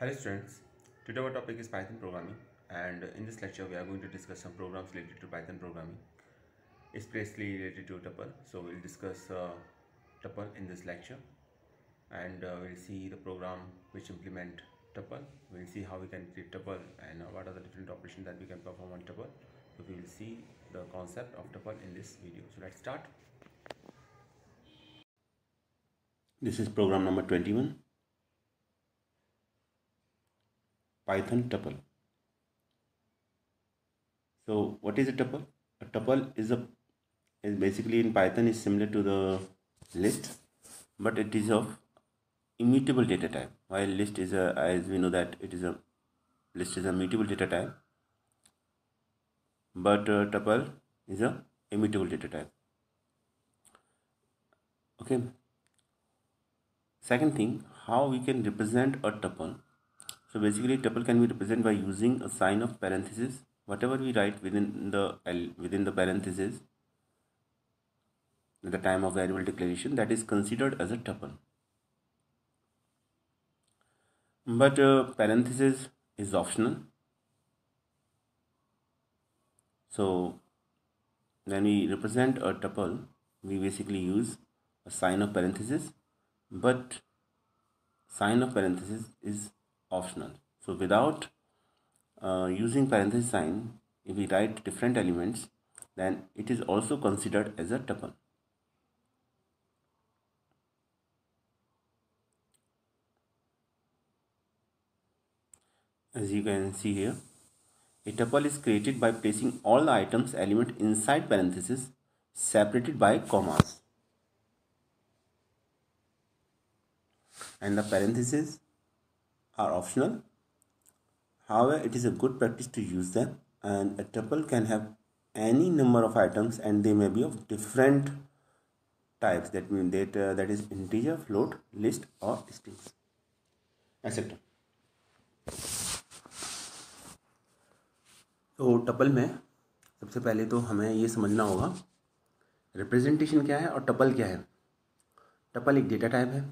Hello students, today our topic is Python programming and in this lecture we are going to discuss some programs related to Python programming especially related to tuple. So we'll discuss uh, tuple in this lecture and uh, we'll see the program which implement tuple. We'll see how we can create tuple and uh, what are the different operations that we can perform on tuple. So we will see the concept of tuple in this video. So let's start. This is program number 21. python tuple so what is a tuple a tuple is a is basically in python is similar to the list but it is of immutable data type while list is a as we know that it is a list is a mutable data type but uh, tuple is a immutable data type okay second thing how we can represent a tuple so basically tuple can be represented by using a sign of parenthesis. Whatever we write within the within the parenthesis at the time of variable declaration that is considered as a tuple. But uh, parenthesis is optional. So when we represent a tuple we basically use a sign of parenthesis but sign of parenthesis is optional so without uh, using parenthesis sign if we write different elements then it is also considered as a tuple as you can see here a tuple is created by placing all the items element inside parenthesis, separated by commas and the parenthesis. are optional. However, it is a good practice to use them and a tuple can have any number of items and they may be of different types that mean that uh, that is integer float list or strings etc तो tuple में सबसे पहले तो हमें ये समझना होगा representation क्या है और टपल क्या है टपल एक डेटा टाइप है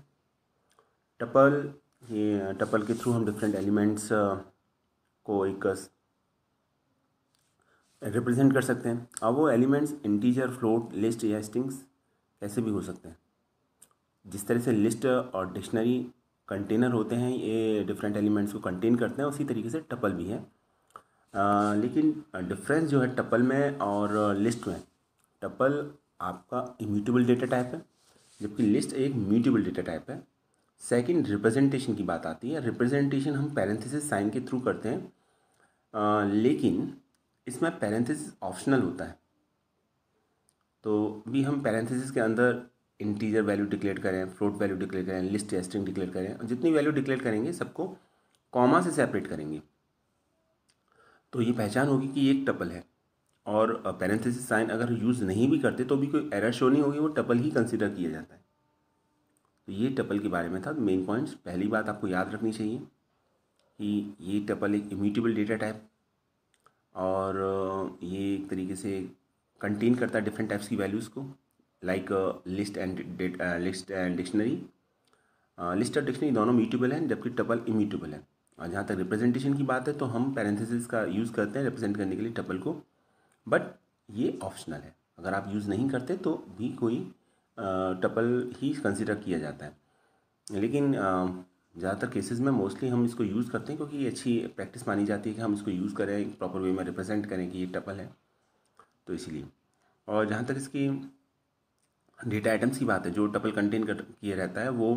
टपल ये टपल के थ्रू हम डिफरेंट एलिमेंट्स को एक रिप्रेजेंट कर सकते हैं अब वो एलिमेंट्स इंटीजर फ्लोट लिस्ट या स्टिंग्स ऐसे भी हो सकते हैं जिस तरह से लिस्ट और डिक्शनरी कंटेनर होते हैं ये डिफरेंट एलिमेंट्स को कंटेन करते हैं उसी तरीके से टपल भी है आ, लेकिन डिफरेंस जो है टपल में और लिस्ट में टपल आपका इम्यूटेबल डेटा टाइप है जबकि लिस्ट एक म्यूटेबल डेटा टाइप है सेकंड रिप्रेजेंटेशन की बात आती है रिप्रेजेंटेशन हम पैरेंथेसिस साइन के थ्रू करते हैं आ, लेकिन इसमें पैरेंथेसिस ऑप्शनल होता है तो भी हम पैरेंथेसिस के अंदर इंटीजर वैल्यू डिक्लेयर करें फ्लोट वैल्यू डिक्लेयर करें लिस्ट टेस्टिंग डिक्लेयर करें और जितनी वैल्यू डिक्लेयर करेंगे सबको कॉमा से सेपरेट करेंगे तो ये पहचान होगी कि ये एक टपल है और पैरेंथेसिस साइन अगर यूज़ नहीं भी करते तो भी कोई एरर शो नहीं होगी वो टपल ही कंसिडर किया जाता है तो ये टपल के बारे में था मेन पॉइंट्स पहली बात आपको याद रखनी चाहिए कि ये टपल एक इम्यूटेबल डेटा टाइप और ये एक तरीके से कंटेन करता है डिफरेंट टाइप्स की वैल्यूज़ को like list and list and dictionary list और डिक्शनरी दोनों म्यूटेबल हैं जबकि टपल इम्यूटेबल है और जहाँ तक रिप्रेजेंटेशन की बात है तो हम पैरेंथेसिस का यूज़ करते हैं रिप्रेजेंट करने के लिए टपल को बट ये ऑप्शनल है अगर आप यूज़ नहीं करते तो भी कोई टपल ही कंसिडर किया जाता है लेकिन ज़्यादातर केसेस में मोस्टली हम इसको यूज़ करते हैं क्योंकि ये अच्छी प्रैक्टिस मानी जाती है कि हम इसको यूज़ करें प्रॉपर वे में रिप्रेजेंट करें कि ये टपल है तो इसीलिए और जहाँ तक इसकी डेटा आइटम्स की बात है जो टपल कंटेन कर किया रहता है वो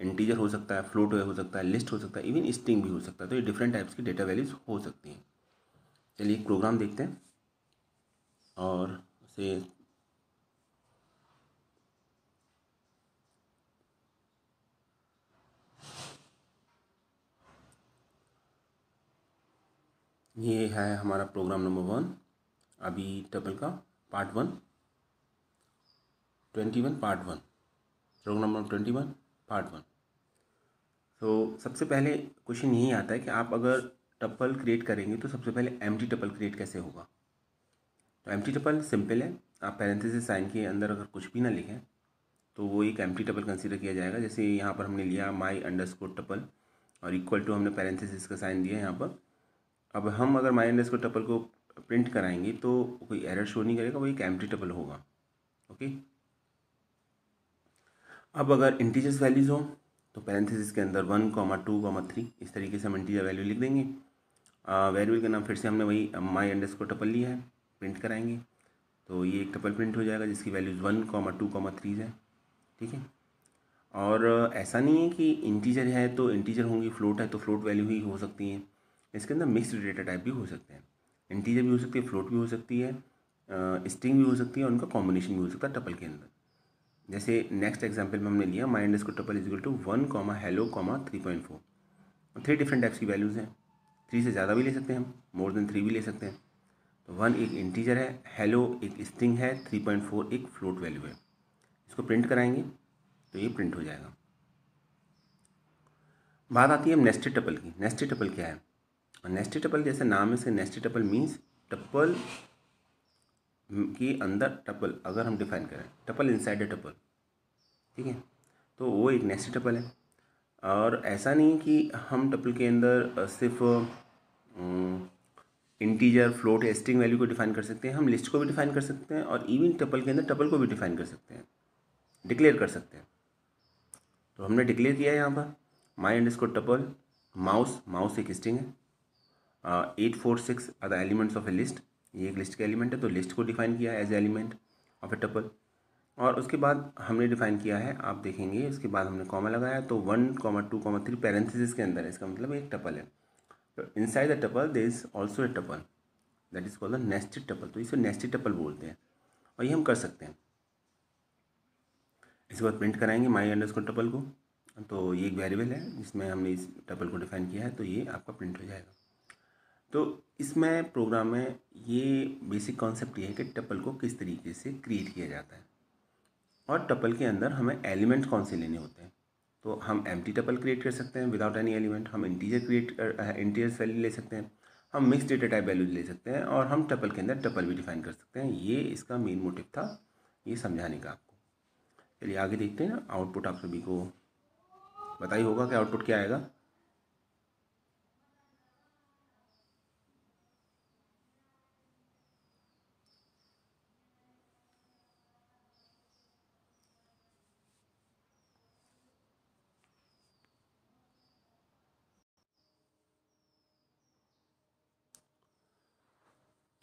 इंटीजर हो सकता है फ्लोट हो सकता है लिस्ट हो सकता है इवन स्ट्रिंग भी हो सकता है तो ये डिफरेंट टाइप्स की डेटा वैल्यूज हो सकती हैं चलिए एक प्रोग्राम देखते हैं और उसे ये है हमारा प्रोग्राम नंबर वन अभी टपल का part one twenty one part one program number twenty one part one तो सबसे पहले क्वेश्चन यही आता है कि आप अगर टपल क्रिएट करेंगे तो सबसे पहले एम टी टपल क्रिएट कैसे होगा तो एम टी टपल सिंपल है आप पैरेंथेसिस साइन के अंदर अगर कुछ भी ना लिखें तो वो एक एम टी टपल कंसिडर किया जाएगा जैसे यहाँ पर हमने लिया माई अंडर स्कोर टपल और इक्वल टू हमने पैरेंथेसिस का साइन दिया यहाँ पर अब हम अगर माई को टपल को प्रिंट कराएंगे तो कोई एरर शो नहीं करेगा वो एक एम्प्टी टपल होगा ओके अब अगर इंटीजर्स वैल्यूज़ हो तो पैरेंथेसिस के अंदर one comma two comma three इस तरीके से हम इंटीजर वैल्यू लिख देंगे वैल्यू का नाम फिर से हमने वही माई एंडस को टपल लिया है प्रिंट कराएंगे तो ये एक टपल प्रिंट हो जाएगा जिसकी values one comma two comma three है ठीक है और ऐसा नहीं है कि इंटीजर है तो इंटीजर होंगी फ्लोट है तो फ्लोट वैल्यू ही हो सकती हैं इसके अंदर मिक्स डेटा टाइप भी हो सकते हैं इंटीजर भी हो सकती है फ्लोट भी हो सकती है स्ट्रिंग भी हो सकती है उनका कॉम्बिनेशन भी हो सकता है टपल के अंदर जैसे नेक्स्ट एग्जाम्पल में हमने लिया माइंड को tuple is two one comma hello comma three point four three different types की वैल्यूज़ हैं थ्री से ज़्यादा भी ले सकते हैं हम मोर देन थ्री भी ले सकते हैं तो वन एक इंटीजर है हेलो एक स्ट्रिंग है थ्री पॉइंट फोर एक फ्लोट वैल्यू है इसको प्रिंट कराएंगे तो ये प्रिंट हो जाएगा बात आती है नेस्टेड टपल की नेस्टेड टपल क्या है और टपल जैसे नाम है से नेस्टेड टपल मीन्स टप्पल के अंदर टपल अगर हम डिफाइन करें टपल इनसाइड ए टपल ठीक है तो वो एक नेस्टेड है और ऐसा नहीं कि हम टपल के अंदर सिर्फ इंटीजर फ्लोट या स्ट्रिंग वैल्यू को डिफाइन कर सकते हैं हम लिस्ट को भी डिफाइन कर सकते हैं और इवन टपल के अंदर टपल को भी डिफाइन कर सकते हैं डिक्लेयर कर सकते हैं तो हमने डिक्लेयर किया है यहाँ पर माई एंड इसको टपल माउस माउस एक स्ट्रिंग है eight four six are the elements of a list ये एक लिस्ट का एलिमेंट है तो लिस्ट को डिफाइन किया है as element of a tuple और उसके बाद हमने डिफाइन किया है आप देखेंगे उसके बाद हमने कॉमा लगाया तो one comma two comma three parenthesis के अंदर है इसका मतलब एक टपल है तो inside the tuple there is also a tuple that is called the nested tuple तो इसे नेस्टेड टपल बोलते हैं और ये हम कर सकते हैं इसके बाद प्रिंट कराएंगे माई अंडर टपल को तो ये एक वेरिएबल है जिसमें हमने इस टपल को डिफाइन किया है तो ये आपका प्रिंट हो जाएगा तो इसमें प्रोग्राम में ये बेसिक कॉन्सेप्ट ये है कि टपल को किस तरीके से क्रिएट किया जाता है और टपल के अंदर हमें एलिमेंट कौन से लेने होते हैं तो हम एम टपल क्रिएट कर सकते हैं विदाउट एनी एलिमेंट हम इंटीजर क्रिएट इंटीजर वैल्यू ले सकते हैं हम मिक्स डेटा टाइप वैल्यूज ले सकते हैं और हम टपल के अंदर टपल भी डिफाइन कर सकते हैं ये इसका मेन मोटिव था ये समझाने का आपको चलिए आगे देखते हैं आउटपुट आप सभी को पता ही होगा कि आउटपुट क्या आएगा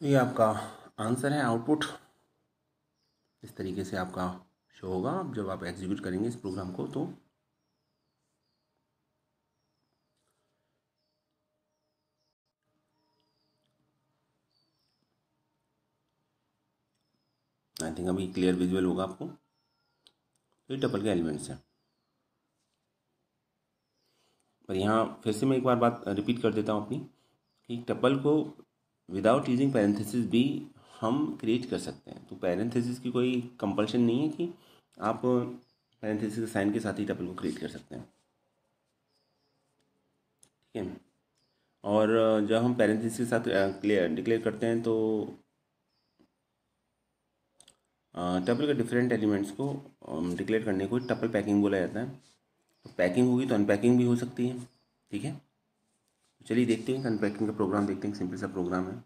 ये आपका आंसर है आउटपुट इस तरीके से आपका शो होगा जब आप एग्जीक्यूट करेंगे इस प्रोग्राम को तो आई थिंक अभी क्लियर विजुअल होगा आपको तो ये टपल के एलिमेंट्स हैं पर यहाँ फिर से मैं एक बार बात रिपीट कर देता हूँ अपनी कि टपल को विदाउट यूजिंग पैरेंथेसिस भी हम क्रिएट कर सकते हैं तो पैरेंथेसिस की कोई कंपल्शन नहीं है कि आप पैरेंथेसिस के साइन के साथ ही टपल को क्रिएट कर सकते हैं ठीक है और uh, जब हम पैरेंथेसिस के साथ क्लियर uh, डिक्लेयर करते हैं तो टपल uh, के डिफरेंट एलिमेंट्स को डिक्लेयर um, करने को टपल पैकिंग बोला जाता है तो पैकिंग होगी तो अनपैकिंग भी हो सकती है ठीक है चलिए देखते हैं अनपैकिंग का प्रोग्राम देखते हैं सिंपल सा प्रोग्राम है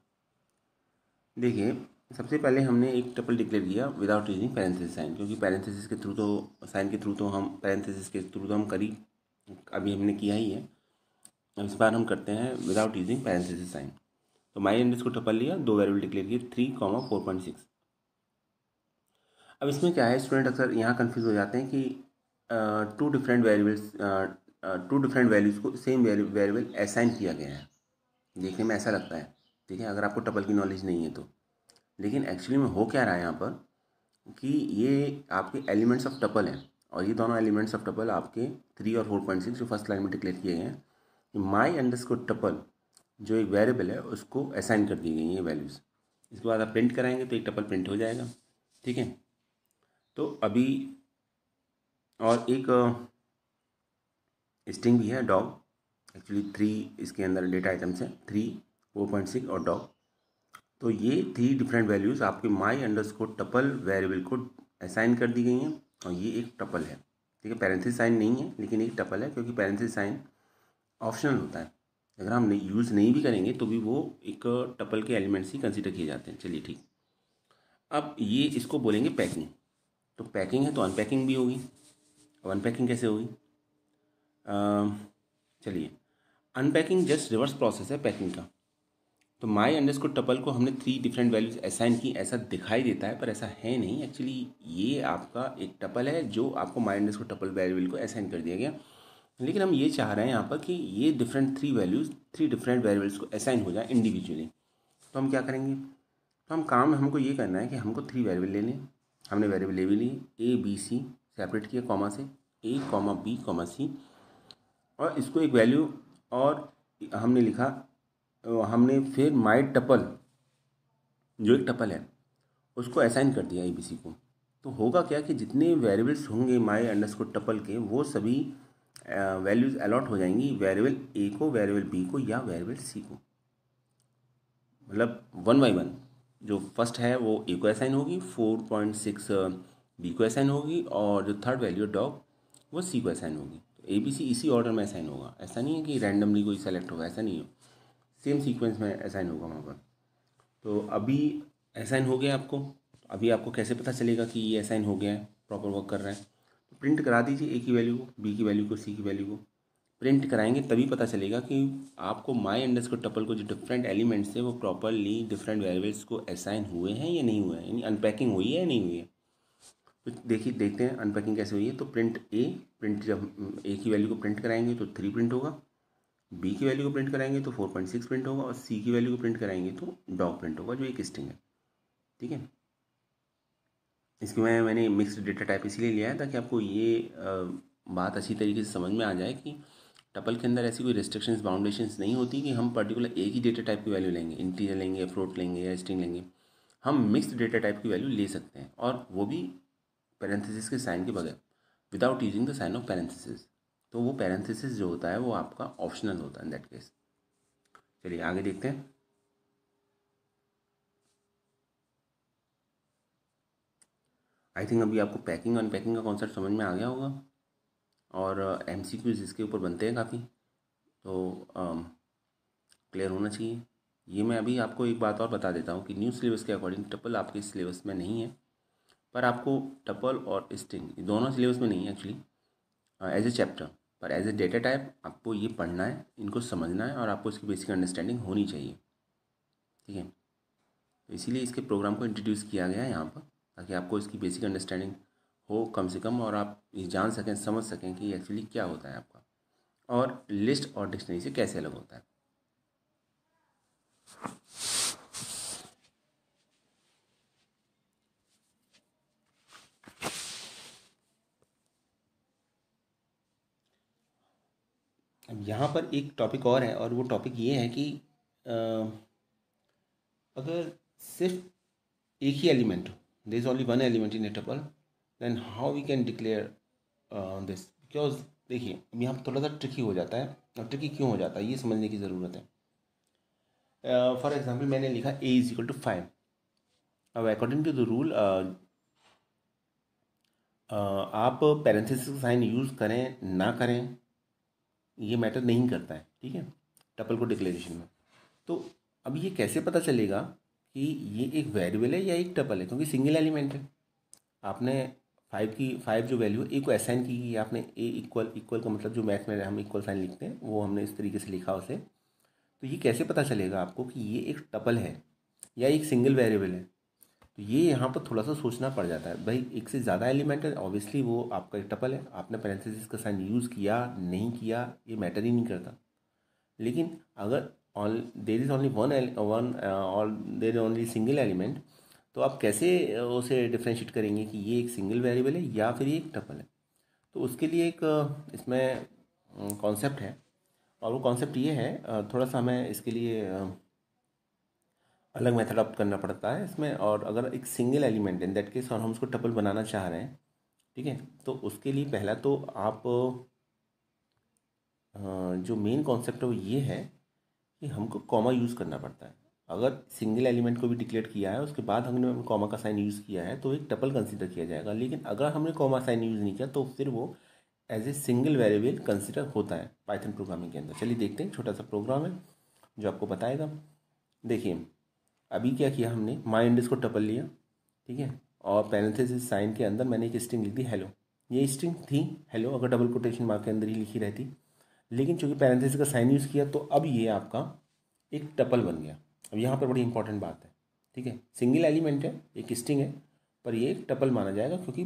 देखिए सबसे पहले हमने एक टपल डिक्लेयर किया विदाउट यूजिंग पैरेंथेसिस साइन क्योंकि पैरेंथेसिस के थ्रू तो साइन के थ्रू तो हम पैरेंथेसिस के थ्रू तो हम करी अभी हमने किया ही है इस बार हम करते हैं विदाउट यूजिंग पैरेंथेसिस साइन तो माई एंड को टपल लिया दो वेरिएबल डिक्लेयर किए three comma four point six अब इसमें क्या है स्टूडेंट अक्सर यहाँ कन्फ्यूज़ हो जाते हैं कि two different variables two different values को सेम वेरिएबल असाइन किया गया है देखने में ऐसा लगता है ठीक है अगर आपको टपल की नॉलेज नहीं है तो लेकिन एक्चुअली में हो क्या रहा है यहाँ पर कि ये आपके एलिमेंट्स ऑफ टपल हैं और ये दोनों एलिमेंट्स ऑफ टपल आपके थ्री और फोर पॉइंट सिक्स जो फर्स्ट लाइन में डिक्लेयर किए गए हैं माई अंडरस्कोर टपल जो एक वेरिएबल है उसको असाइन कर दी गई हैं वैल्यूज़ इसके बाद आप प्रिंट कराएंगे तो एक टपल प्रिंट हो जाएगा ठीक है तो अभी और एक स्टिंग भी है डॉग एक्चुअली थ्री इसके अंदर डेटा आइटम्स हैं थ्री फोर पॉइंट सिक्स और डॉग तो ये थ्री डिफरेंट वैल्यूज़ आपके my under score tuple variable को असाइन कर दी गई हैं और ये एक टपल है ठीक है पेरेंथिस साइन नहीं है लेकिन एक टपल है क्योंकि पेरेंथिस साइन ऑप्शनल होता है अगर हम नहीं यूज़ नहीं भी करेंगे तो भी वो एक टपल के एलिमेंट्स ही कंसिडर किए जाते हैं चलिए ठीक अब ये इसको बोलेंगे पैकिंग तो पैकिंग है तो अनपैकिंग भी होगी अब अनपैकिंग कैसे होगी चलिए अनपैकिंग जस्ट रिवर्स प्रोसेस है पैकिंग का तो माई को टपल को हमने थ्री डिफरेंट वैल्यूज असाइन की ऐसा दिखाई देता है पर ऐसा है नहीं एक्चुअली ये आपका एक टपल है जो आपको माई को टपल वैल्यूल को असाइन कर दिया गया लेकिन हम ये चाह रहे हैं यहाँ पर कि ये different three values three different variables को असाइन हो जाए इंडिविजुअली तो हम क्या करेंगे तो हम काम हमको ये करना है कि हमको थ्री वेरिएबल ले लें हमने वेरिएबल ले भी लिए ए बी सी सेपरेट किया कॉमा से A comma B comma C और इसको एक वैल्यू और हमने लिखा हमने फिर माई टपल जो एक टपल है उसको असाइन कर दिया ए को तो होगा क्या कि जितने वेरिएबल्स होंगे माई अंडरस्कोर टपल के वो सभी वैल्यूज़ अलॉट हो जाएंगी वेरिएबल ए को वेरिएबल बी को या वेरिएबल सी को मतलब वन बाई वन जो फर्स्ट है वो ए को असाइन होगी फोर पॉइंट सिक्स बी को असाइन होगी और जो थर्ड वैल्यू डॉग वो सी को असाइन होगी ए बी सी इसी ऑर्डर में असाइन होगा ऐसा नहीं है कि रैंडमली कोई सेलेक्ट होगा ऐसा नहीं है सेम सीक्वेंस में असाइन होगा वहाँ पर तो अभी असाइन हो गया आपको अभी आपको कैसे पता चलेगा कि ये असाइन हो गया है प्रॉपर वर्क कर रहा है तो प्रिंट करा दीजिए ए की वैल्यू को बी की वैल्यू को सी की वैल्यू को प्रिंट कराएंगे तभी पता चलेगा कि आपको माई अंडर्स टपल को जो डिफरेंट एलिमेंट्स है वो प्रॉपरली डिफरेंट वेरिएबल्स को असाइन हुए हैं या नहीं हुए हैं यानी अनपैकिंग हुई है या नहीं हुई है तो देखिए देखते हैं अनपैकिंग कैसे हुई है तो प्रिंट ए प्रिंट जब ए की वैल्यू को प्रिंट कराएंगे तो थ्री प्रिंट होगा बी की वैल्यू को प्रिंट कराएंगे तो फोर पॉइंट सिक्स प्रिंट होगा और सी की वैल्यू को प्रिंट कराएंगे तो डॉग प्रिंट होगा जो एक स्ट्रिंग है ठीक है इसके मैं मैंने मिक्सड डेटा टाइप इसीलिए लिया है ताकि आपको ये बात अच्छी तरीके से समझ में आ जाए कि टपल के अंदर ऐसी कोई रिस्ट्रिक्शंस बाउंडेशंस नहीं होती कि हम पर्टिकुलर एक ही डेटा टाइप की वैल्यू लेंगे इंटीजर लेंगे फ्लोट लेंगे या स्ट्रिंग लेंगे हम मिक्स्ड डेटा टाइप की वैल्यू ले सकते हैं और वो भी पैरेंथेसिस के साइन के बगैर without using the sign of parenthesis तो वो पैरेंथेसिस जो होता है वो आपका ऑप्शनल होता है इन दैट केस चलिए आगे देखते हैं आई थिंक अभी आपको पैकिंग अनपैकिंग का कॉन्सेप्ट समझ में आ गया होगा और एम सी क्यूज इसके ऊपर बनते हैं काफ़ी तो क्लियर um, होना चाहिए ये मैं अभी आपको एक बात और बता देता हूँ कि न्यू सिलेबस के अकॉर्डिंग ट्रिपल आपके सिलेबस में नहीं है पर आपको टपल और स्ट्रिंग दोनों सिलेबस में नहीं है एक्चुअली एज ए चैप्टर पर एज ए डेटा टाइप आपको ये पढ़ना है इनको समझना है और आपको इसकी बेसिक अंडरस्टैंडिंग होनी चाहिए ठीक है तो इसीलिए इसके प्रोग्राम को इंट्रोड्यूस किया गया है यहाँ पर ताकि आपको इसकी बेसिक अंडरस्टैंडिंग हो कम से कम और आप ये जान सकें समझ सकें कि एक्चुअली क्या होता है आपका और लिस्ट और डिक्शनरी से कैसे अलग होता है यहाँ पर एक टॉपिक और है और वो टॉपिक ये है कि अगर सिर्फ एक ही एलिमेंट हो there is only one element in tuple then how we can declare uh, this because देखिए यहाँ पर थोड़ा सा ट्रिकी हो जाता है और ट्रिकी क्यों हो जाता है ये समझने की ज़रूरत है फॉर uh, एग्जाम्पल मैंने लिखा a is equal to five अब अकॉर्डिंग टू द रूल आप पेरेंथिस साइन यूज़ करें ना करें ये मैटर नहीं करता है ठीक है टपल को डिक्लेरेशन में तो अब ये कैसे पता चलेगा कि ये एक वेरिएबल है या एक टपल है क्योंकि सिंगल एलिमेंट है आपने फाइव की फाइव जो वैल्यू है ए को असाइन की है आपने ए इक्वल इक्वल का मतलब जो मैथ में हम इक्वल साइन लिखते हैं वो हमने इस तरीके से लिखा उसे तो ये कैसे पता चलेगा आपको कि ये एक टपल है या एक सिंगल वेरिएबल है तो ये यहाँ पर थोड़ा सा सोचना पड़ जाता है भाई एक से ज़्यादा एलिमेंट है ऑब्वियसली वो आपका एक टपल है आपने पैरेंथेसिस का साइन यूज़ किया नहीं किया ये मैटर ही नहीं करता लेकिन अगर all there is only one one और there is only single element तो आप कैसे uh, उसे डिफ्रेंशिएट करेंगे कि ये एक सिंगल वेरिएबल है या फिर ये एक टपल है तो उसके लिए एक uh, इसमें कॉन्सेप्ट um, है और वो कॉन्सेप्ट ये है uh, थोड़ा सा हमें इसके लिए अलग मेथड ऑप्ट करना पड़ता है इसमें और अगर एक single element in that case और हम उसको टपल बनाना चाह रहे हैं ठीक है तो उसके लिए पहला तो आप जो मेन कॉन्सेप्ट है वो ये है कि हमको कॉमा यूज़ करना पड़ता है अगर सिंगल एलिमेंट को भी डिक्लेयर किया है उसके बाद हमने कॉमा का साइन यूज़ किया है तो एक टपल कंसिडर किया जाएगा लेकिन अगर हमने कॉमा साइन यूज़ नहीं किया तो फिर वो as a single variable consider होता है पाइथन प्रोग्रामिंग के अंदर चलिए देखते हैं छोटा सा प्रोग्राम है जो आपको बताएगा देखिए अभी क्या किया हमने माई इंडेक्स को टपल लिया ठीक है और पैरेंथेसिस साइन के अंदर मैंने एक स्ट्रिंग लिख दी हेलो ये स्ट्रिंग थी हेलो अगर डबल कोटेशन मार्क के अंदर ही लिखी रहती लेकिन चूंकि पैरेंथेसिस का साइन यूज़ किया तो अब ये आपका एक टपल बन गया अब यहाँ पर बड़ी इंपॉर्टेंट बात है ठीक है सिंगल एलिमेंट है एक स्ट्रिंग है पर ये एक टपल माना जाएगा क्योंकि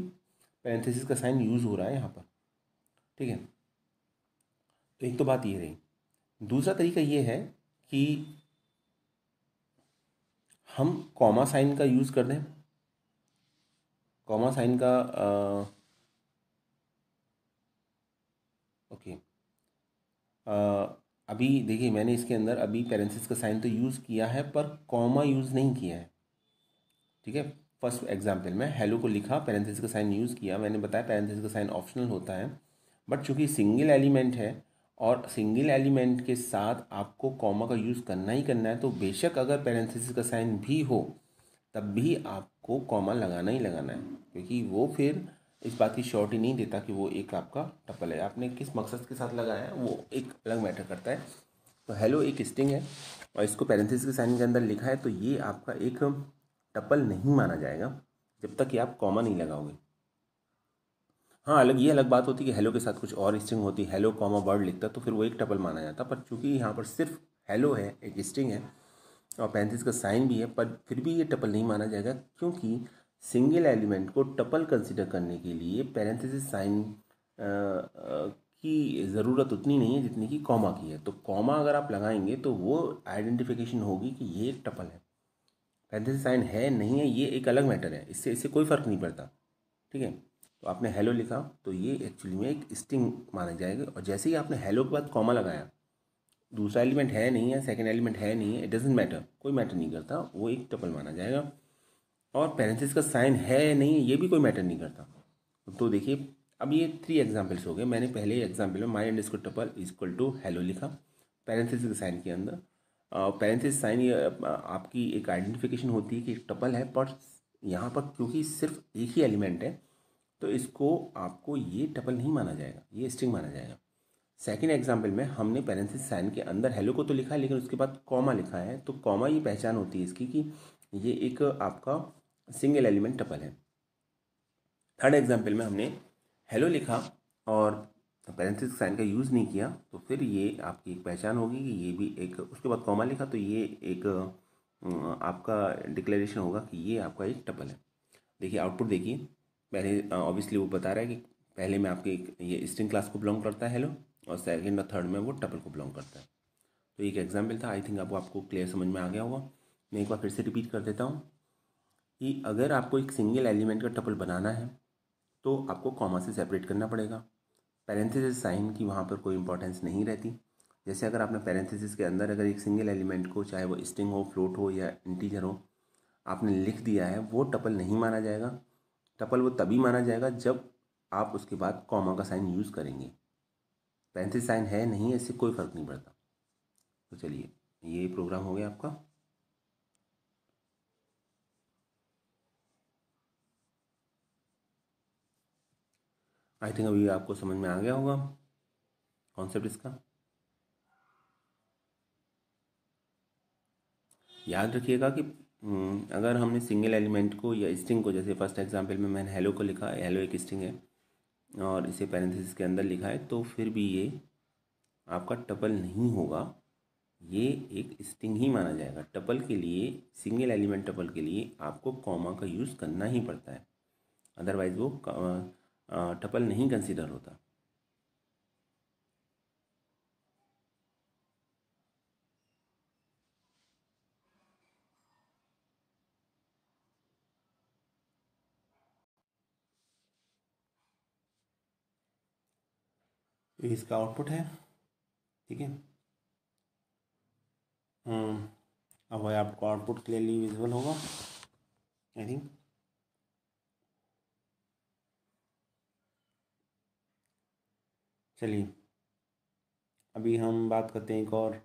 पैनथिस का साइन यूज़ हो रहा है यहाँ पर ठीक है तो एक तो बात ये रही दूसरा तरीका ये है कि हम कॉमा साइन का यूज़ कर दें कॉमा साइन का आ, ओके आ, अभी देखिए मैंने इसके अंदर अभी पेरेंसिस का साइन तो यूज़ किया है पर कॉमा यूज़ नहीं किया है ठीक है फर्स्ट एग्जाम्पल में हेलो को लिखा पेरेंसिस का साइन यूज़ किया मैंने बताया पेरेंसिस का साइन ऑप्शनल होता है बट चूंकि सिंगल एलिमेंट है और सिंगल एलिमेंट के साथ आपको कॉमा का यूज़ करना ही करना है तो बेशक अगर पेरेंथेसिस का साइन भी हो तब भी आपको कॉमा लगाना ही लगाना है क्योंकि वो फिर इस बात की शॉर्ट ही नहीं देता कि वो एक आपका टपल है आपने किस मकसद के साथ लगाया है वो एक अलग मैटर करता है तो हेलो एक स्टिंग है और इसको पैरेंथिस के साइन के अंदर लिखा है तो ये आपका एक टपल नहीं माना जाएगा जब तक कि आप कॉमा नहीं लगाओगे हाँ अलग ये अलग बात होती है कि हेलो के साथ कुछ और स्ट्रिंग होती हेलो कॉमा वर्ड लिखता तो फिर वो एक टपल माना जाता पर चूंकि यहाँ पर सिर्फ हेलो है एक स्ट्रिंग है और पैंतीस का साइन भी है पर फिर भी ये टपल नहीं माना जाएगा क्योंकि सिंगल एलिमेंट को टपल कंसिडर करने के लिए पैरेंथिस साइन की ज़रूरत उतनी नहीं है जितनी कि कॉमा की है तो कॉमा अगर आप लगाएंगे तो वो आइडेंटिफिकेशन होगी कि ये एक टपल है पैंथिस साइन है नहीं है ये एक अलग मैटर है इससे इससे कोई फ़र्क नहीं पड़ता ठीक है तो आपने हेलो लिखा तो ये एक्चुअली में एक स्ट्रिंग माना जाएगा और जैसे ही आपने हेलो के बाद कॉमा लगाया दूसरा एलिमेंट है नहीं है सेकेंड एलिमेंट है नहीं है इट डजेंट मैटर कोई मैटर नहीं करता वो एक टपल माना जाएगा और पेरेंसिस का साइन है नहीं है ये भी कोई मैटर नहीं करता तो देखिए अब ये थ्री एग्जाम्पल्स हो गए मैंने पहले एग्जाम्पल में माई एंड इसको टपल इक्वल टू हेलो लिखा पेरेंसिस के साइन के अंदर पेरेंसिस साइन ये आपकी एक आइडेंटिफिकेशन होती है कि टपल है पर यहाँ पर क्योंकि सिर्फ एक ही एलिमेंट है तो इसको आपको ये टपल नहीं माना जाएगा ये स्ट्रिंग माना जाएगा सेकेंड एग्जाम्पल में हमने पेरेंसिस साइन के अंदर हेलो को तो लिखा है लेकिन उसके बाद कॉमा लिखा है तो कॉमा ये पहचान होती है इसकी कि ये एक आपका सिंगल एलिमेंट टपल है थर्ड एग्जाम्पल में हमने हेलो लिखा और पेरेंसिस साइन का यूज़ नहीं किया तो फिर ये आपकी एक पहचान होगी कि ये भी एक उसके बाद कॉमा लिखा तो ये एक आपका डिक्लेरेशन होगा कि ये आपका एक टपल है देखिए आउटपुट देखिए पहले ऑब्वियसली वो बता रहा है कि पहले में आपके ये स्ट्रिंग क्लास को बिलोंग करता है हेलो और सेकेंड और थर्ड में वो टपल को बिलोंग करता है तो एक एग्जाम्पल था आई थिंक आपको आपको क्लियर समझ में आ गया होगा मैं एक बार फिर से रिपीट कर देता हूँ कि अगर आपको एक सिंगल एलिमेंट का टपल बनाना है तो आपको कॉमा से सेपरेट करना पड़ेगा पैरेंथेसिस साइन की वहाँ पर कोई इंपॉर्टेंस नहीं रहती जैसे अगर आपने पैरेंथेसिस के अंदर अगर एक सिंगल एलिमेंट को चाहे वो स्ट्रिंग हो फ्लोट हो या इंटीजर हो आपने लिख दिया है वो टपल नहीं माना जाएगा टपल वो तभी माना जाएगा जब आप उसके बाद कॉमा का साइन यूज़ करेंगे पेंसिल साइन है नहीं इससे कोई फ़र्क नहीं पड़ता तो चलिए ये प्रोग्राम हो गया आपका आई थिंक अभी आपको समझ में आ गया होगा कॉन्सेप्ट इसका याद रखिएगा कि हम्म, अगर हमने सिंगल एलिमेंट को या स्ट्रिंग को जैसे फर्स्ट एग्जांपल में मैंने हेलो को लिखा हेलो एक स्ट्रिंग है और इसे पैरेंथेसिस के अंदर लिखा है तो फिर भी ये आपका टपल नहीं होगा ये एक स्ट्रिंग ही माना जाएगा टपल के लिए सिंगल एलिमेंट टपल के लिए आपको कॉमा का यूज़ करना ही पड़ता है अदरवाइज़ वो टपल नहीं कंसिडर होता ये इसका आउटपुट है ठीक है अब भाई आपको आउटपुट क्लियरली विजुअल होगा आई थिंक चलिए अभी हम बात करते हैं एक और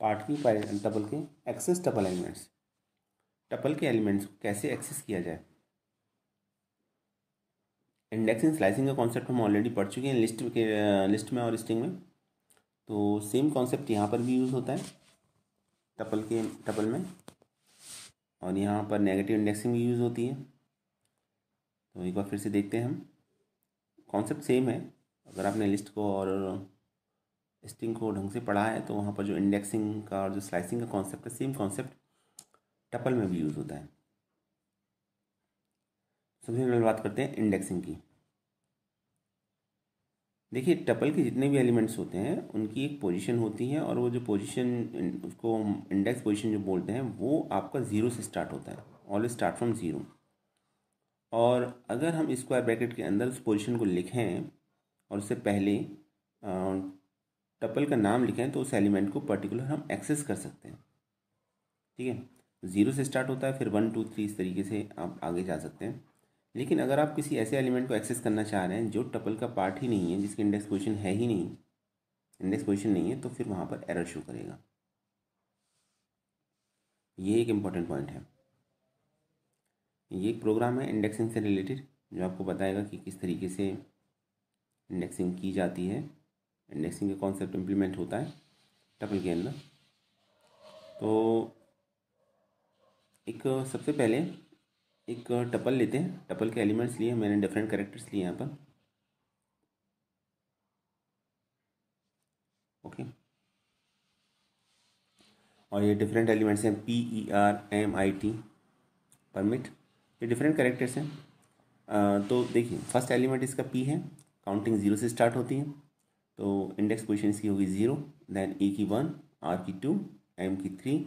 पार्ट की डबल के एक्सेस डबल एलिमेंट्स टपल के एलिमेंट्स को कैसे एक्सेस किया जाए इंडेक्सिंग स्लाइसिंग का कॉन्सेप्ट हम ऑलरेडी पढ़ चुके हैं लिस्ट के लिस्ट में और स्टिंग में तो सेम कॉन्सेप्ट यहाँ पर भी यूज़ होता है टपल के टपल में और यहाँ पर नेगेटिव इंडेक्सिंग भी यूज़ होती है तो एक बार फिर से देखते हैं हम कॉन्सेप्ट सेम है अगर आपने लिस्ट को और स्टिंग को ढंग से पढ़ा है तो वहाँ पर जो इंडेक्सिंग का और जो स्लाइसिंग का कॉन्सेप्ट है सेम कॉन्सेप्ट टपल में भी यूज़ होता है सबसे पहले बात करते हैं इंडेक्सिंग की देखिए टपल के जितने भी एलिमेंट्स होते हैं उनकी एक पोजीशन होती है और वो जो पोजीशन उसको इंडेक्स पोजीशन जो बोलते हैं वो आपका ज़ीरो से स्टार्ट होता है ऑल स्टार्ट फ्रॉम ज़ीरो और अगर हम स्क्वायर ब्रैकेट के अंदर उस पोजीशन को लिखें और उससे पहले टपल का नाम लिखें तो उस एलिमेंट को पर्टिकुलर हम एक्सेस कर सकते हैं ठीक है ज़ीरो से स्टार्ट होता है फिर वन टू थ्री इस तरीके से आप आगे जा सकते हैं लेकिन अगर आप किसी ऐसे एलिमेंट को एक्सेस करना चाह रहे हैं जो टपल का पार्ट ही नहीं है जिसकी इंडेक्स पोजिशन है ही नहीं इंडेक्स पोजिशन नहीं है तो फिर वहाँ पर एरर शो करेगा ये एक इम्पॉर्टेंट पॉइंट है ये एक प्रोग्राम है इंडेक्सिंग से रिलेटेड जो आपको बताएगा कि किस तरीके से इंडेक्सिंग की जाती है इंडेक्सिंग का कॉन्सेप्ट इम्प्लीमेंट होता है टपल के अंदर तो एक सबसे पहले एक टपल लेते हैं टपल के एलिमेंट्स लिए मैंने डिफरेंट करेक्टर्स लिए यहाँ पर ओके और ये डिफरेंट एलिमेंट्स हैं P E R M I T permit ये डिफरेंट करेक्टर्स हैं तो देखिए फर्स्ट एलिमेंट इसका पी है काउंटिंग ज़ीरो से स्टार्ट होती है तो इंडेक्स पोजिशन इसकी होगी ज़ीरो देन ए की वन आर की टू एम की थ्री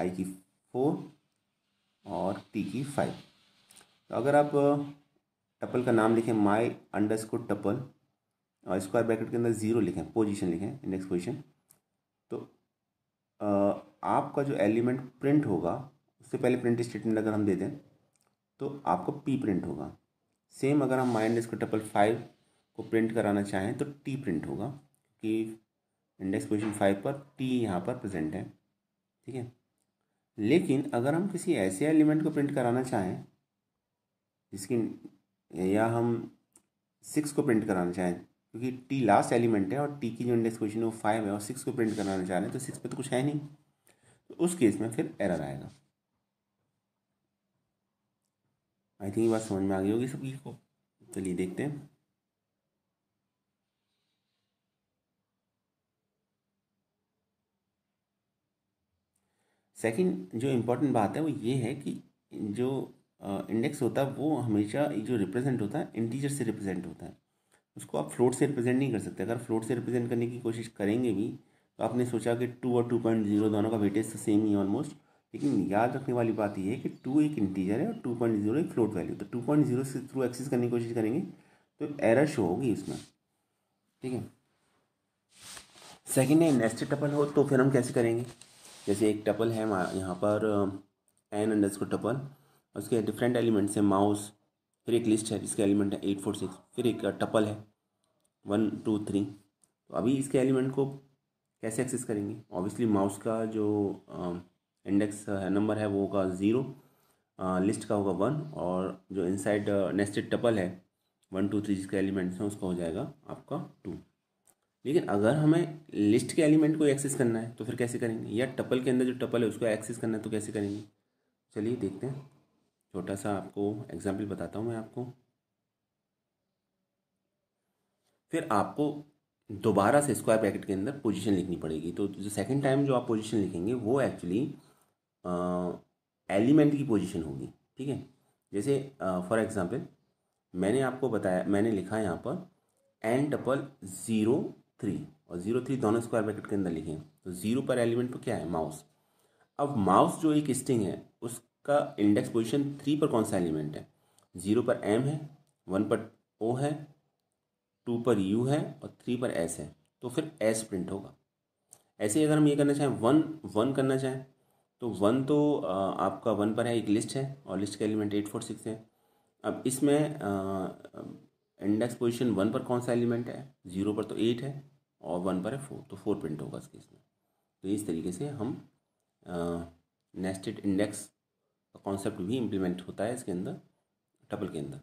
आई की फोर और टी की फाइव तो अगर आप टपल का नाम लिखें माई अंडर स्कोर टपल और स्क्वायर ब्रैकेट के अंदर ज़ीरो लिखें पोजीशन लिखें इंडेक्स पोजीशन तो आ, आपका जो एलिमेंट प्रिंट होगा उससे पहले प्रिंट स्टेटमेंट अगर हम दे दें तो आपको पी प्रिंट होगा सेम अगर हम my under score tuple five को प्रिंट कराना चाहें तो टी प्रिंट होगा कि इंडेक्स पोजिशन फाइव पर टी यहाँ पर प्रेजेंट है ठीक है लेकिन अगर हम किसी ऐसे एलिमेंट को प्रिंट कराना चाहें जिसकी या हम सिक्स को प्रिंट कराना चाहें क्योंकि टी लास्ट एलिमेंट है और टी की जो इंडेक्स क्वेश्चन है वो फाइव है और सिक्स को प्रिंट कराना चाह रहे हैं तो सिक्स पे तो कुछ है नहीं तो उस केस में फिर एरर आएगा आई थिंक ये बात समझ में आ गई होगी सभी को चलिए देखते हैं सेकंड जो इम्पोर्टेंट बात है वो ये है कि जो इंडेक्स होता है वो हमेशा जो रिप्रेजेंट होता है इंटीजर से रिप्रेजेंट होता है उसको आप फ्लोट से रिप्रेजेंट नहीं कर सकते अगर फ्लोट से रिप्रेजेंट करने की कोशिश करेंगे भी तो आपने सोचा कि टू और टू पॉइंट जीरो दोनों का वेटेज तो सेम ही ऑलमोस्ट लेकिन याद रखने वाली बात यह है कि टू एक इंटीजर है और टू पॉइंट जीरो एक फ्लोट वैल्यू तो टू पॉइंट जीरो से थ्रू एक्सेस करने की कोशिश करेंगे तो एरर शो होगी उसमें ठीक है सेकेंड है नेस्टेड टपल हो तो फिर हम कैसे करेंगे जैसे एक टपल है यहाँ पर एन अंडर स्कोर टपल उसके डिफरेंट एलिमेंट्स हैं माउस फिर एक लिस्ट है जिसके एलिमेंट है एट फोर सिक्स फिर एक टपल है वन टू थ्री तो अभी इसके एलिमेंट को कैसे एक्सेस करेंगे ऑब्वियसली माउस का जो इंडेक्स है नंबर है वो होगा ज़ीरो लिस्ट का होगा वन और जो इनसाइड नेस्टेड टपल है वन टू थ्री जिसके एलिमेंट्स हैं उसका हो जाएगा आपका टू लेकिन अगर हमें लिस्ट के एलिमेंट को एक्सेस करना है तो फिर कैसे करेंगे या टपल के अंदर जो टपल है उसको एक्सेस करना है तो कैसे करेंगे चलिए देखते हैं छोटा सा आपको एग्जाम्पल बताता हूँ मैं आपको फिर आपको दोबारा से स्क्वायर ब्रैकेट के अंदर पोजीशन लिखनी पड़ेगी तो जो सेकंड टाइम जो आप पोजीशन लिखेंगे वो एक्चुअली एलिमेंट की पोजीशन होगी ठीक है जैसे फॉर एग्जांपल मैंने आपको बताया मैंने लिखा यहाँ पर एन टपल ज़ीरो थ्री और जीरो थ्री दोनों स्क्वायर ब्रैकेट के अंदर लिखें तो जीरो पर एलिमेंट पर क्या है माउस अब माउस जो एक स्टिंग है उसका इंडेक्स पोजिशन थ्री पर कौन सा एलिमेंट है जीरो पर एम है वन पर ओ है टू पर यू है और थ्री पर एस है तो फिर एस प्रिंट होगा ऐसे ही अगर हम ये करना चाहें वन वन करना चाहें तो वन तो आपका वन पर है एक लिस्ट है और लिस्ट का एलिमेंट एट फोर सिक्स है अब इसमें इंडेक्स पोजिशन वन पर कौन सा एलिमेंट है जीरो पर तो एट है और वन पर है फोर तो फोर प्रिंट होगा इस केस में तो इस तरीके से हम नेस्टेड इंडेक्स का कॉन्सेप्ट भी इम्प्लीमेंट होता है इसके अंदर टपल के अंदर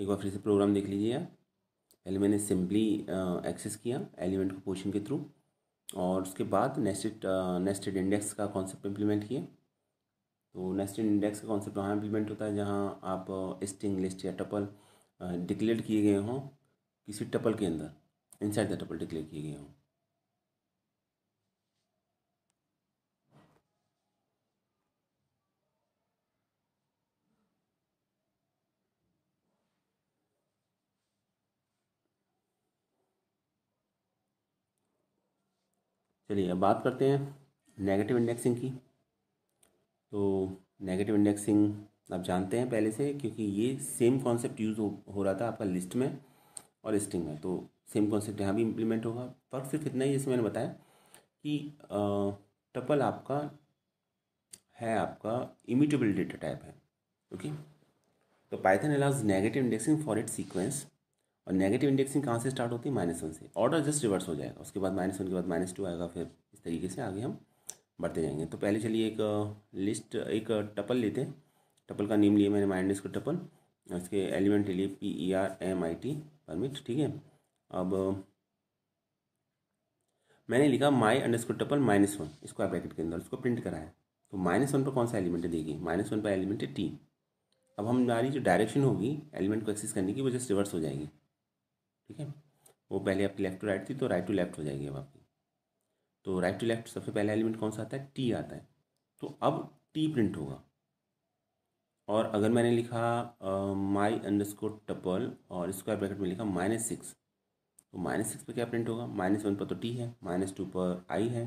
एक बार फिर से प्रोग्राम देख लीजिए आप पहले मैंने सिंपली एक्सेस किया एलिमेंट को पोजिशन के थ्रू और उसके बाद नेस्टेड नेस्टेड इंडेक्स का कॉन्सेप्ट इम्प्लीमेंट किया तो नेस्टेड इंडेक्स का कॉन्सेप्ट वहाँ इम्प्लीमेंट होता है जहाँ आप स्टिंग लिस्ट या टपल डिक्लेयर किए गए हों किसी टपल के अंदर इनसाइड द टपल डिक्लेयर किए गए हों चलिए अब बात करते हैं नेगेटिव इंडेक्सिंग की तो नेगेटिव इंडेक्सिंग आप जानते हैं पहले से क्योंकि ये सेम कॉन्सेप्ट यूज़ हो, हो रहा था आपका लिस्ट में और स्टिंग में तो सेम कॉन्सेप्ट यहाँ भी इम्प्लीमेंट होगा फ़र्क सिर्फ इतना ही जैसे मैंने बताया कि टपल आपका है आपका इमिटेबल डेटा टाइप है ओके तो Python allows negative indexing for it sequence और नेगेटिव इंडेक्सिंग कहाँ से स्टार्ट होती है माइनस वन से ऑर्डर जस्ट रिवर्स हो जाएगा उसके बाद माइनस वन के बाद माइनस टू आएगा फिर इस तरीके से आगे हम बढ़ते जाएंगे तो पहले चलिए एक लिस्ट एक टपल लेते हैं टपल का नेम लिए मैंने माइंड इसको टपल इसके एलिमेंट लिए P E R M I T permit ठीक है अब मैंने लिखा my underscore tuple minus one square bracket के अंदर उसको प्रिंट कराया तो माइनस वन पर कौन सा एलिमेंट देगी माइनस वन पर एलिमेंट है टी अब हमारी जो डायरेक्शन होगी एलिमेंट को एक्सेस करने की वो जस्ट रिवर्स हो जाएगी ठीक है वो पहले आपकी लेफ्ट टू राइट थी तो राइट टू लेफ्ट हो जाएगी अब आपकी तो राइट टू लेफ्ट सबसे पहला एलिमेंट कौन सा आता है टी आता है तो अब टी प्रिंट होगा और अगर मैंने लिखा माई अंडर स्कोर टपल और स्क्वायर ब्रैकेट में लिखा माइनस सिक्स तो माइनस सिक्स पर क्या प्रिंट होगा माइनस वन पर तो टी है माइनस टू पर आई है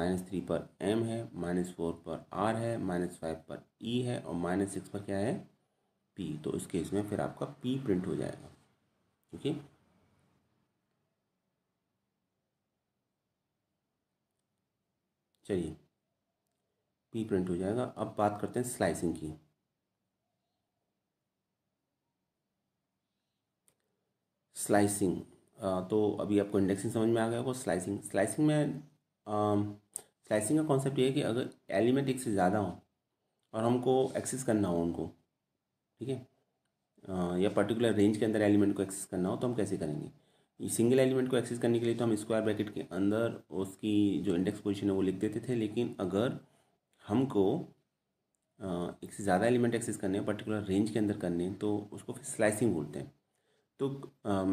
माइनस थ्री पर एम है माइनस फोर पर आर है माइनस फाइव पर ई e है और माइनस सिक्स पर क्या है पी तो इस केस में फिर आपका पी प्रिंट हो जाएगा ओके चलिए पी प्रिंट हो जाएगा अब बात करते हैं स्लाइसिंग की स्लाइसिंग तो अभी आपको इंडेक्सिंग समझ में आ गया होगा स्लाइसिंग स्लाइसिंग में स्लाइसिंग का कॉन्सेप्ट ये है कि अगर एलिमेंट एक से ज़्यादा हो और हमको एक्सेस करना हो उनको ठीक है या पर्टिकुलर रेंज के अंदर एलिमेंट को एक्सेस करना हो तो हम कैसे करेंगे सिंगल एलिमेंट को एक्सेस करने के लिए तो हम स्क्वायर ब्रैकेट के अंदर उसकी जो इंडेक्स पोजिशन है वो लिख देते थे लेकिन अगर हमको एक से ज़्यादा एलिमेंट एक्सेस करने हैं पर्टिकुलर रेंज के अंदर करने हैं तो उसको फिर स्लाइसिंग बोलते हैं तो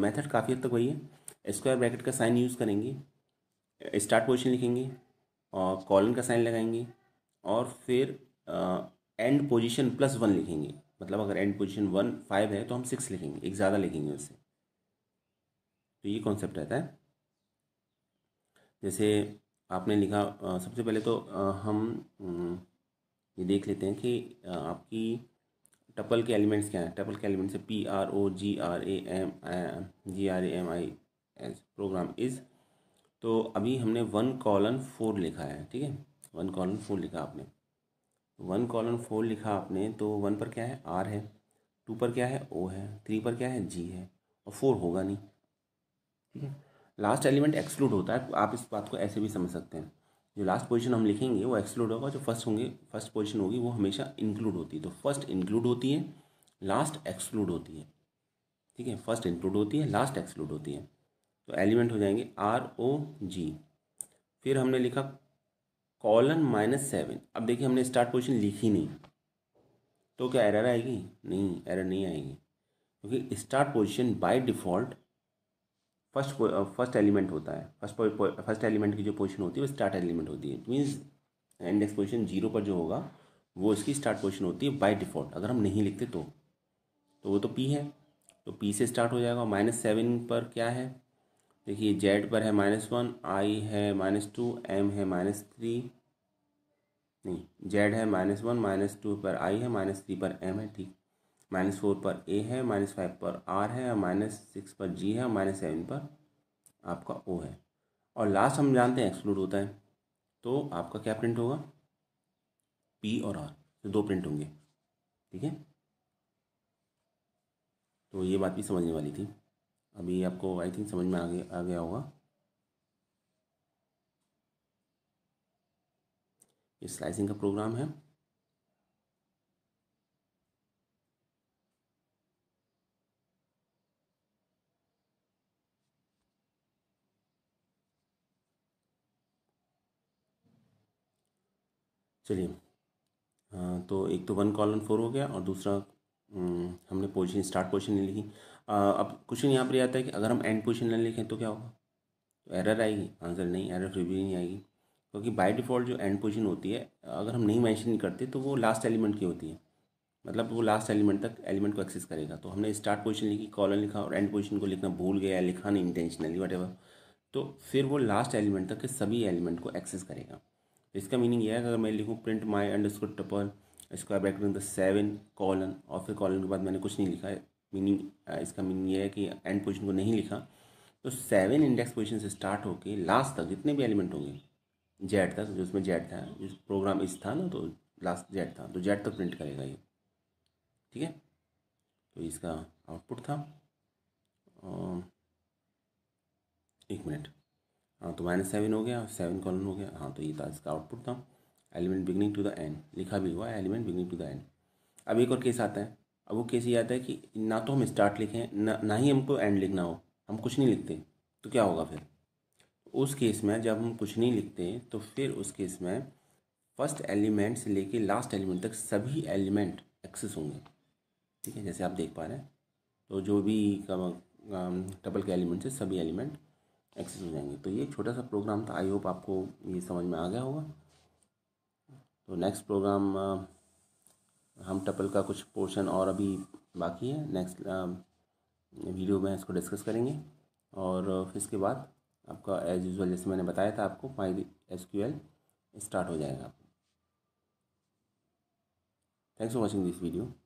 मेथड काफ़ी हद तक वही है स्क्वायर ब्रैकेट का साइन यूज़ करेंगे स्टार्ट पोजिशन लिखेंगे और कॉलन का साइन लगाएंगे और फिर एंड पोजिशन प्लस वन लिखेंगे मतलब अगर एंड पोजिशन वन फाइव है तो हम सिक्स लिखेंगे एक ज़्यादा लिखेंगे उससे तो ये कॉन्सेप्ट रहता है जैसे आपने लिखा सबसे पहले तो हम ये देख लेते हैं कि आपकी टपल के एलिमेंट्स क्या हैं टपल के एलिमेंट्स है P R O G R A M G R M I S program is तो अभी हमने वन कॉलन फोर लिखा है ठीक है वन कॉलन फोर लिखा आपने वन कॉलन फोर लिखा आपने तो वन पर क्या है आर है टू पर क्या है ओ है थ्री पर क्या है जी है और फोर होगा नहीं ठीक है लास्ट एलिमेंट एक्सक्लूड होता है आप इस बात को ऐसे भी समझ सकते हैं जो लास्ट पोजीशन हम लिखेंगे वो एक्सक्लूड होगा जो फर्स्ट होंगे फर्स्ट पोजीशन होगी वो हमेशा इंक्लूड होती है तो फर्स्ट इंक्लूड होती है लास्ट एक्सक्लूड होती है ठीक है फर्स्ट इंक्लूड होती है लास्ट एक्सक्लूड होती है तो एलिमेंट हो जाएंगे आर ओ जी फिर हमने लिखा कॉलन माइनस सेवन अब देखिए हमने स्टार्ट पोजिशन लिखी नहीं तो क्या एरर आएगी नहीं एरर नहीं आएगी क्योंकि start position by default first first element होता है फर्स्ट फर्स्ट एलिमेंट की जो पोजीशन होती है वो स्टार्ट एलिमेंट होती है मीन्स इंडेक्स पोजीशन जीरो पर जो होगा वो इसकी स्टार्ट पोजीशन होती है बाय डिफ़ॉल्ट अगर हम नहीं लिखते तो तो वो तो पी है तो पी से स्टार्ट हो जाएगा माइनस सेवन पर क्या है देखिए जेड पर है माइनस वन आई है माइनस टू एम है माइनस थ्री नहीं जेड है माइनस वन माइनस टू पर आई है माइनस थ्री पर एम है ठीक माइनस फोर पर ए है माइनस फाइव पर आर है माइनस सिक्स पर जी है और माइनस सेवन पर आपका ओ है और लास्ट हम जानते हैं एक्सक्लूड होता है तो आपका क्या प्रिंट होगा पी और आर तो दो प्रिंट होंगे ठीक है तो ये बात भी समझने वाली थी अभी आपको आई थिंक समझ में आ गया आ गया होगा ये स्लाइसिंग का प्रोग्राम है चलिए तो एक तो वन कॉलन फोर हो गया और दूसरा हमने पोजीशन स्टार्ट पोजीशन नहीं लिखी अब क्वेश्चन यहाँ पर आता है कि अगर हम एंड पोजीशन नहीं लिखें तो क्या होगा तो एरर आएगी आंसर नहीं एरर फिर भी नहीं आएगी क्योंकि बाय डिफ़ॉल्ट जो एंड पोजीशन होती है अगर हम नहीं मैंशन करते तो वो लास्ट एलिमेंट की होती है मतलब वो लास्ट एलिमेंट तक एलिमेंट को एक्सेस करेगा तो हमने स्टार्ट पोजिशन लिखी कॉलन लिखा और एंड पोजिशन को लिखना भूल गया लिखा नहीं इंटेंशनली वट तो फिर वो लास्ट एलिमेंट तक के सभी एलिमेंट को एक्सेस करेगा इसका मीनिंग यह है अगर मैं लिखूँ print my under score tuple square bracket the seven colon और फिर कॉलन के बाद मैंने कुछ नहीं लिखा है मीनिंग इसका मीनिंग यह है कि एंड पोजिशन को नहीं लिखा तो सेवन इंडेक्स पोजिशन से स्टार्ट होकर लास्ट तक जितने भी एलिमेंट होंगे जेड तक जो उसमें जेड था जिस प्रोग्राम इस था ना तो लास्ट जेड था तो जेड तक प्रिंट करेगा ये ठीक है तो इसका आउटपुट था एक मिनट हाँ तो माइनस सेवन हो गया सेवन कॉलन हो गया हाँ तो ये था इसका आउटपुट था element beginning to the end लिखा भी हुआ element beginning to the end अब एक और केस आता है अब वो केस ये आता है कि ना तो हम स्टार्ट लिखें ना ना ही हमको एंड लिखना हो हम कुछ नहीं लिखते तो क्या होगा फिर उस केस में जब हम कुछ नहीं लिखते तो फिर उस केस में फर्स्ट एलिमेंट से लेके लास्ट एलिमेंट तक सभी एलिमेंट एक्सेस होंगे ठीक है जैसे आप देख पा रहे हैं तो जो भी टपल के एलिमेंट्स है सभी एलिमेंट एक्सेस हो जाएंगे तो ये छोटा सा प्रोग्राम था आई होप आपको ये समझ में आ गया होगा तो नेक्स्ट प्रोग्राम हम टपल का कुछ पोर्शन और अभी बाकी है नेक्स्ट वीडियो में इसको डिस्कस करेंगे और फिर इसके बाद आपका एज यूजल जैसे मैंने बताया था आपको my S Q L start हो जाएगा thanks for watching this video